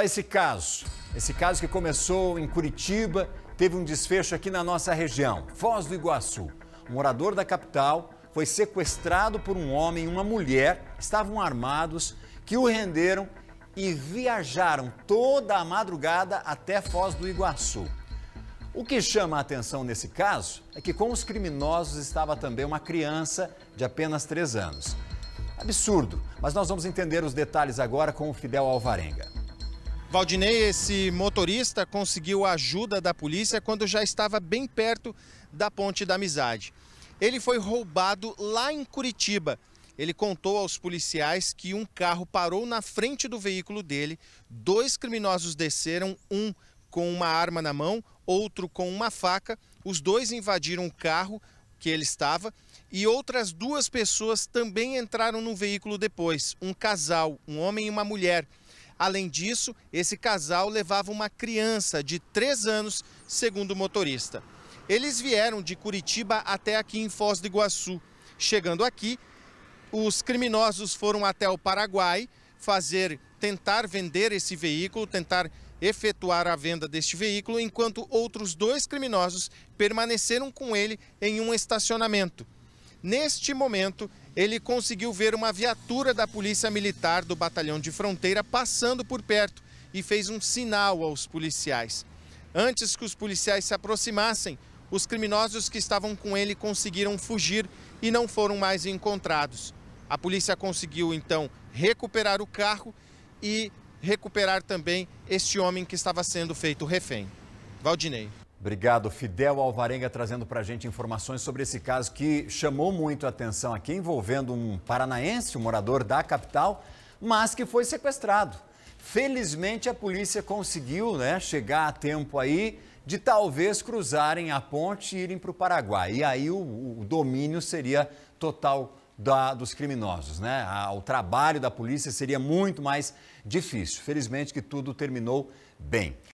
esse caso. Esse caso que começou em Curitiba, teve um desfecho aqui na nossa região, Foz do Iguaçu. Um morador da capital foi sequestrado por um homem e uma mulher, estavam armados, que o renderam e viajaram toda a madrugada até Foz do Iguaçu. O que chama a atenção nesse caso é que com os criminosos estava também uma criança de apenas 3 anos. Absurdo, mas nós vamos entender os detalhes agora com o Fidel Alvarenga. Valdinei, esse motorista, conseguiu a ajuda da polícia quando já estava bem perto da Ponte da Amizade. Ele foi roubado lá em Curitiba. Ele contou aos policiais que um carro parou na frente do veículo dele, dois criminosos desceram, um com uma arma na mão, outro com uma faca. Os dois invadiram o carro que ele estava e outras duas pessoas também entraram no veículo depois: um casal, um homem e uma mulher. Além disso, esse casal levava uma criança de 3 anos, segundo o motorista. Eles vieram de Curitiba até aqui em Foz do Iguaçu. Chegando aqui, os criminosos foram até o Paraguai fazer, tentar vender esse veículo, tentar efetuar a venda deste veículo, enquanto outros dois criminosos permaneceram com ele em um estacionamento. Neste momento, ele conseguiu ver uma viatura da Polícia Militar do Batalhão de Fronteira passando por perto e fez um sinal aos policiais. Antes que os policiais se aproximassem, os criminosos que estavam com ele conseguiram fugir e não foram mais encontrados. A polícia conseguiu então recuperar o carro e recuperar também este homem que estava sendo feito refém. Valdinei. Obrigado, Fidel Alvarenga, trazendo para a gente informações sobre esse caso que chamou muito a atenção aqui, envolvendo um paranaense, um morador da capital, mas que foi sequestrado. Felizmente, a polícia conseguiu né, chegar a tempo aí de talvez cruzarem a ponte e irem para o Paraguai. E aí o, o domínio seria total da, dos criminosos, né? O trabalho da polícia seria muito mais difícil. Felizmente que tudo terminou bem.